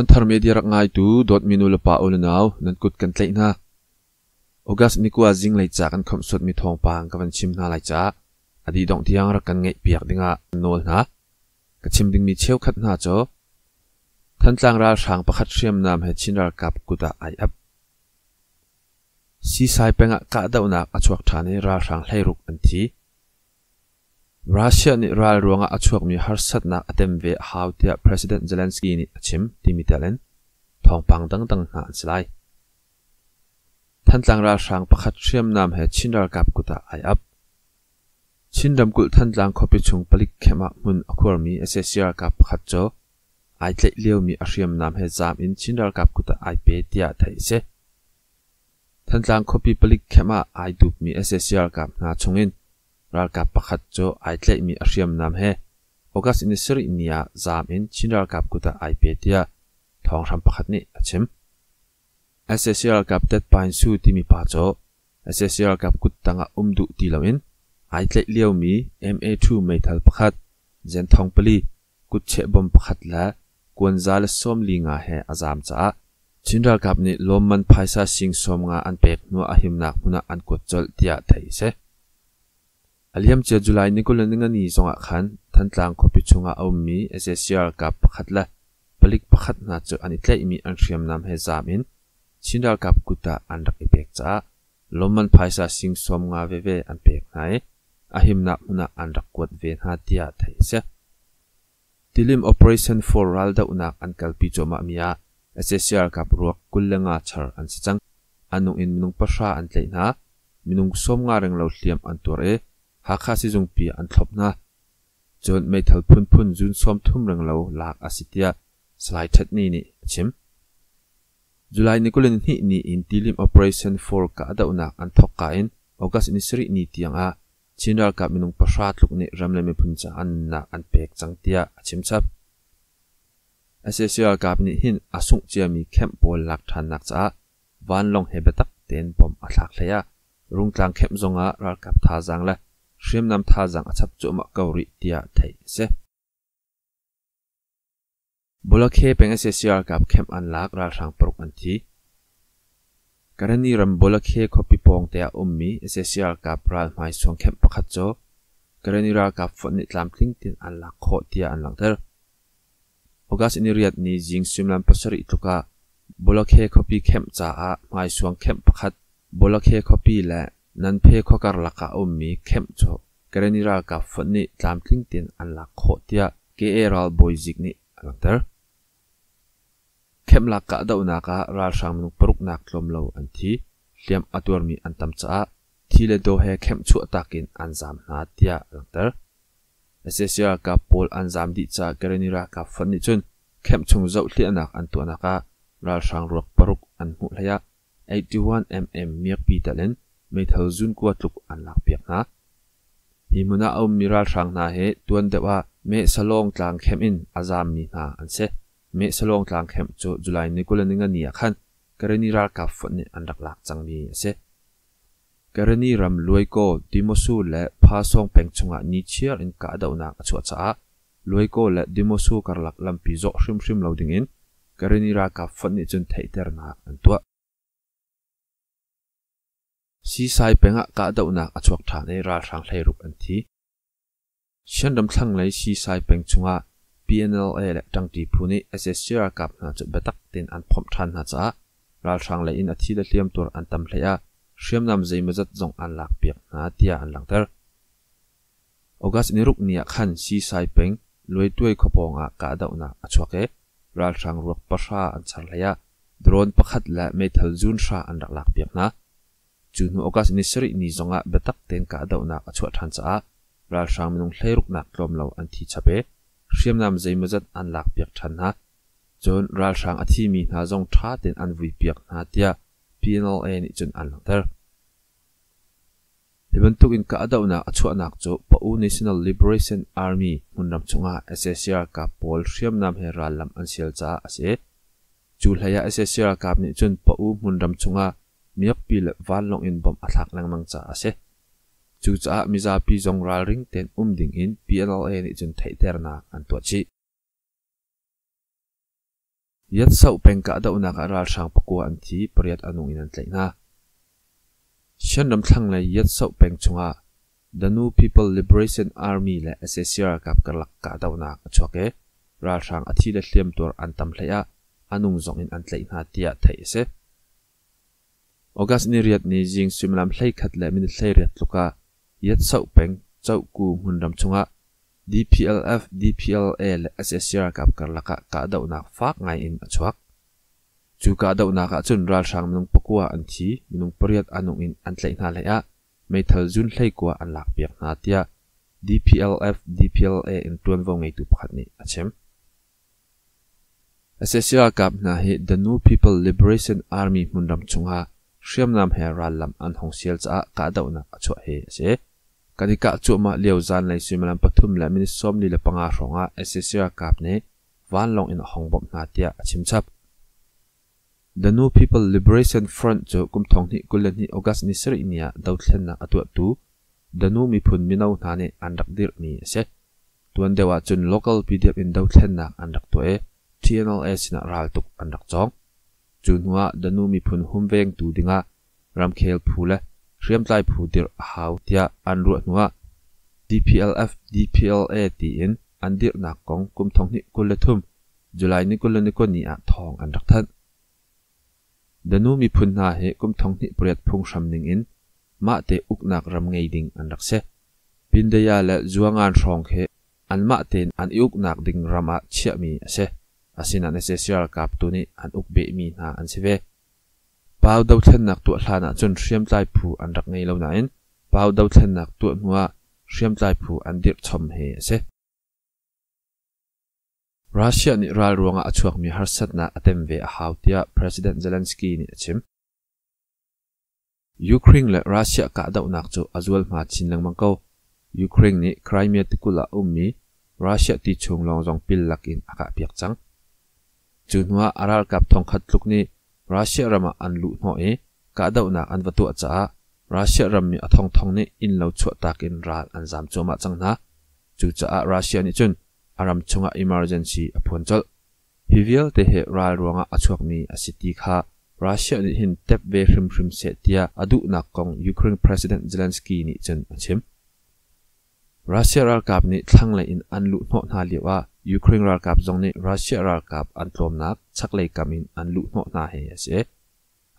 ันทาร์เมดีรักง่ายตูดอดมินุลปาอุลนาวนันกุดกันเตยนะโอกาสนี้กอาจิงเลยจากกันคำสุดมีทองปางกับวันชิมนาไหลจ้าอดีตดองที่ยังรักกันไงเปียกดิงะโนลนะกับชิมดิงมีเชี่ยวขัดหน้าจ้อท่านจางราช่างประคัดเชี่ยมนามให้ชินรักับกุดาไออับซีไซเป็นกะดาวนักอชวกฐานในราช่างให้รุกอันทีรัสเซียนี่รายรวงอัจฉริยะฮาร์สัตนักเต็มเวฮาวเตียประธานเจเลนสกี้นี่ชิมดิมิเตลลนทองปังดังตั้งหันสไลท่านจังรัสเซียประคัตเช่อมนำให้ชินดอลกับกุตาไออับชินดำกุลท่านจังคบิชงปลิกเขมักมุนอควรมีเอเซเซียร์กับขัดโจไอเลเลียวมีอาเชียมนำเหุ้จามินชินดอลกับกุตาไอเปียเตียไทยเซท่านจังคบิปลิกเขมักไอดูมีเอเซเซียร์กับนาชงอินรักกับประคตจไอเล็มีอาชีพนำเหโอกาสอินดเสุรินียาจามินชินรักกับกุตาไอเปียทองคำประคตนี่อาชิมเอสเซียลกับเด็ดปานสูที่มีปาจเอสเซียลกับกุตตังอาุมดุตีลาวินไอเล็เลี้ยวมีเอ็มเอทูไม่ทัลประคตเจนทองปลีกุตเชบมประคตละกวนซาลส้มลิงาเหอาจามจ้าชินรักกับนี่ลมมันพายซาสิงสมงาอันเป็กนัวอาหิมนักมุนาอันกุตจลตียาไทยเซอาลีมเจอจุลัยนีิก็เล่นงานนีสงอาขันทันตางคบิชงอาอุมีเอสเซียร์กับพักขัดละปลิกักขัดนาจูอันอิตเลมีอันเรียมนำเฮซามินชินดากับกุตาอันรักอิเปกจ้าลมันไพซาสิงสวมงาเวเวอันเปกนายอาหิมนักมุนักอันรักกวดเวนฮัติอาเทเซดิลิมโอเปอเรชั่นฟอร์รัลดาอุักอันกัลปิจอมามียาเอสเซียร์กับรัวกุลลงาชาร์อันสิจังอันนุงอินนุ่งปาชาอันเลนฮะมินุ่งสวมงาเริงเราเสียมอันตัวเอหากข้าสิจงปีอันทบนะจนไม่ทัลพุ่นพุ่นจุนซ้อมทุ่มเรื่องเราหลากอาศิตยาสลายทัดนี่นี่ชิมจุลัยนี่ก็เลยนี่นี่อินทิลิมออเปอเรชั่นโฟร์กาดอุนักอันทอกกาอินออกัสนิสรินี่ที่ยังอาชินดา์กับมินุงประชาตลุกนี่รำเลมิพุ่นจะอันนักอันเป็กจังเตียชิมชับเอสเอเซาร์กับนี่หินอาสุงเจียมีเข้มปวลหลักฐานนักจ้าวันลงเฮเบตักเต็นปอมอัลลักเลียรุ่งกลางเข้มจงอารักกับท่าจังเลยชรียมนำทาจังอาชับจุมาเกาหลีเตียไทยเสบุลเคเป็นเสียียกับเข้มอันลักราชังปรุกอันทีกรนีรำบุลเคขอปิปองเตียอุมมีเสียียกับราชหมายสวงเข้มปักจอกรนีรากับฝนนิตลามทิ้งตินอันลักโคเตียอันหลังเธอร์โอกาสนี้เรียดนี้จิงซึมลำปัสริตุกะบุลเคขอปิเข้มจ้าหมายสวงเข้มปักบุลเคขอปิและนันเพข้อการลักอมมีเข้มโชกรณีรากับฝนนี่ตามทิ้งเตียนอันลักโคเตียเกเอรัลบอยจิกนี่ลักเตอร์เข้มลักกะดาวนักะราชางมนุปรุกนักลมเลวอันที่เลียมอตัวมีอันตำจ้าที่เลโดเฮเข้มชั่วตากินอันจามนาเตียลักเตอร์เอเซเซียกับโพลอันจามดิจ้ากรณีรากับฝนนี่จนเข้มชงเจ้าเตียนักอันตัวนักะราชางรวกปรุกอันหุ่นเฮีย81 mm มีปีตะเลนไม่เท่าจุนกัวตุกอันหลักเปียกนะฮิมุนาอุมิราทางนาเฮตวนเดว่าเมสลองกลางเข้มอินอาจามีนาอันเซเมสลองกลางเข้มจุจุลัยนิกุลนิงานียขันกรณีรากับฝนอันหลักหลักจังมีเซกรณีรำรวยโกดิโมสูและพาซองเป่งชงะนิเชียร์อินกาดาวนักชัวช้ารวยโกและดิโมสูกรลักลำปีจกชิมชิมเหล่าดิ่งอินกรณีรากับฝนจนไทเตอร์นักอันตัวซีไซเป็งะกะดาวนักอชวกฐานในราทางเหลรุกอันทีฉันดำทั้งเลยซีไซเป็งจุงะ PNLA และดังตีพูนี้ SSCR กับน่าจดเบตักเต็นอันพร้อมทันหาจ้าราทางเลยอินอธิละเลียมตัวอันตำเลยะเชื่อมนำใจมาจัดจงอันหลักเปียกนาเตียอันหลังเตอร์ออกัสนิรุกเนียขันซีไซเป็งลวยด้วยขบวงอากาดาวนักอชวกเอราทางรวกประชาอันชันเลยะโดรนประคัดและเมทัลจูนชาอันหลักเปียกนะ chunu okas nisri ni zonga betak ten ka dauna achwa than cha ral sham nong hleruk nak lom lo an thi chape hriam nam zeimazat an lak piak than ha chon ral shang athi mi na zong tha ten an vui piak na tia penal en chun an lang ter Ibentuk in kaadaw na achua nakcho u National Liberation Army hunnam chunga SSR ka Paul Shriam nam he ralam an siel cha ase chu lhaya SSR ka ni chun pau hunnam chunga mia le van long in bom athak lang mang cha ase chu cha mi za pi zong ral ring ten um ding in PLA e ni chun thai ter na an to chi yat sau pengka da una ka ral sang pakwa an thi pariat anung in an tlai na shan ram thlang le yat sau peng chunga the new people liberation army le ssr kap karlak ka da una ka choke ral sang athi le hlem tor an tam hlaya anung zong in an tlai na tia thai se August ni riat ni jing simlam hlei khat le min hlei riat luka yat sau peng chau ku hun ram chunga DPLF DPLA le SSR kap kar laka ka dau na fak ngai in achuak chu ka dau na ka chun ral sang minung pakua an thi minung pariat anung in an tlei na le a mai thal jun hlei kwa an lak piak na tia DPLF DPLA in tuan vong ngai tu phat ni achem SSR kap na he the New People Liberation Army mun ram chunga siam nam he ral lam an hong sial cha ka do na achwa he se kani ka chu ma leo zan lai sim lam pathum la min som li la panga ronga assessia kap ne van long in hong bom na tia achim chap the new people liberation front cho kum thong ni kulan ni august ni sir inia dautlen na atwa tu the new mi phun minau na ne an rak dir mi se tuan dewa chun local pdf in dautlen na an rak to e tnls na ral tuk an rak chong จุนว่าดนูมีพนหุมเวงตูดิงะรำเคลพูและเรียมใจผู้ดิรหาวเทียอันรวดนัว DPLF DPLA ตีอนอันดิรนักกองกุมทองนิกุลทุมจุลัยนิกุลนิกุนีอัทองอันรักท่านดนูมีพุนนาเหกุมทองนิเปรียดพษงชำนิงอินมาเตอุกนักรำไงดิงอันรักเสปินเดียและจวงานรองเหอันมาเตนอันอุกนักดิงรำอาเชียมีเส asin an essential kap tu ni an uk be mi na an si ve pau do thlen nak tu hlan a chun hriam tlai phu an rak nei lo na in pau do thlen nak tu nuwa hriam tlai phu an dir chom he se Russia ni ral ruanga achuak mi harsat na atem ve a hautia President Zelensky ni achim Ukraine le Russia ka dau nak chu azwal ma chin lang mangko Ukraine ni Crimea tikula ummi Russia ti chung long jong pil lakin aka piak chang จุดว่าอาราลกับทองคัดลุกนี่รัสเซียรามาอันลุหน่อยกาดาหนักอันวัตุจ้ารัสเซียรามีอทองทองนี่อินเลวชัวตากินราอันจามจมาจังนะจุดจ้ารัสเซียนี่จุนอารมชงอิม e ร์เจนซี y อพยนจลฮิวิลเตเฮรายรวงอ่ะอชวกนี้อสิติค่ะรัสเซียนี่หินเต็บเวฟริมริมเสียทตี่อดุนักกองยูเครนประธานาธิบดีเจเลนสกีนี่จุนอันชมรัสเซียรักับนี่ทั้งเลยอินอันลุหน่อยนาเลียว่ายูเครนรักกับจงนี้รัสเซียรักกับอันตรมนักชักเลยกามินอันลุโนนาเฮเส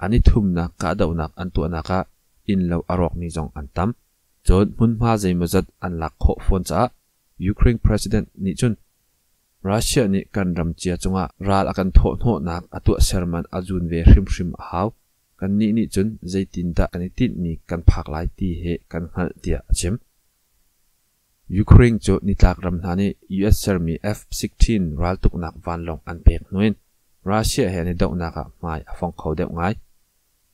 อันนี้ทุ่มนักกะดูวนักอันตัวนักอินเลวอารอกนี้จงอันตั้มจนมุ่งมาใจมจัดอันหลักขอฟอนจ้ายูเครนประธานนี่จุนรัสเซียนี่กันรำเจียจงอ่ะรัลกันโทโนนักอัตัวเซอร์มันอาจุนเวริมริมฮาวกันนี่นี่จุนใจตินตะอันนี้ตินนี่กันพักหลายทีเฮกันหันเดียจิมยูเครนจุนิตากรมฐานียูเอสเซอร์มี F16 รัลตุกนักวันลงอันเปกนุนรัสเซียเห็นดอกนักมาฟังเขาเด็กง่าย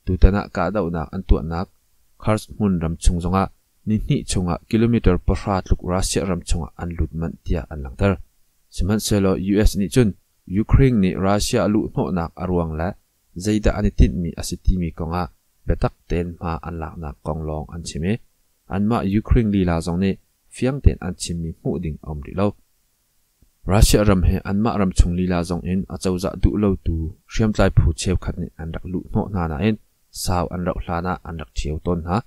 ตุตนักกาดอกนักอันตัวนักคาร์สมุนรัมชงจงะนิหนิชงะกิโลเมตรประหลาดลุกรัสเซียรัมชงะอันลุดมันเตียอันหลังเตอร์สมันเซลยูเอสนี่จุนยูเครนนี่รัสเซียลุโนนักอรวงและใจดาอันติดมีอสิติมีกองะเบตักเตนมาอันหลักนักกองลองอันชิเมอันมายูเครนลีลาจงนี้ fiam ten an chimmi mu ding om ri lo Russia ram he an ma ram chung lila zong in a chau za du lo tu riam tlai phu cheu khat ni an rak lu no na na in sao an rak hla na an rak thieu ton ha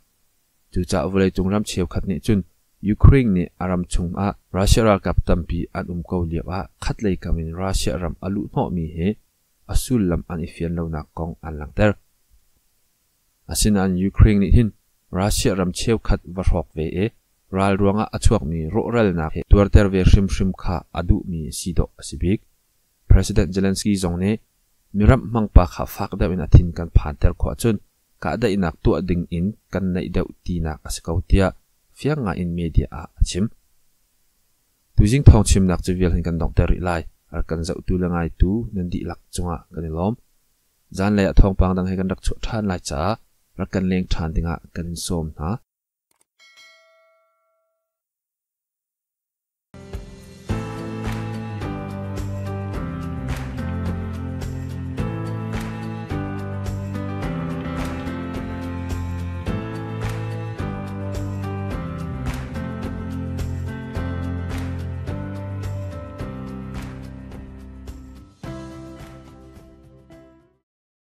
chu cha vule chung ram cheu khat ni chun Ukraine ni aram chung a Russia ra kap tampi an um ko liap a khat lei kamin Russia ram alu no mi he asul lam an ifian lo na kong an lang ter asin an Ukraine ni hin Russia ram cheu khat va rok ve e รลรวงาอชวกมีรรลนักตัวเตรเวชิมชิมคาอดูมีสีดอสิบิกประธานเจเลนสกี้จงเนมีรับมังปาขาฟักดาวินาทินกันผ่านเตอร์ขวจนกาได้ยินักตัวดึงอินกันในเดวตีนักสกาวเตียฟียงงาอินเมดีอาชิมตัวจิงทองชิมนักจะเวียนกันดอกเตอร์ไลอากันจะตุวละไงตูวนันดีหลักจงะกันลอมจานเลียทองปังดังให้กันรักชดทานไลจ้ารักกันเลี้ยงทานดึงะกันสมนะ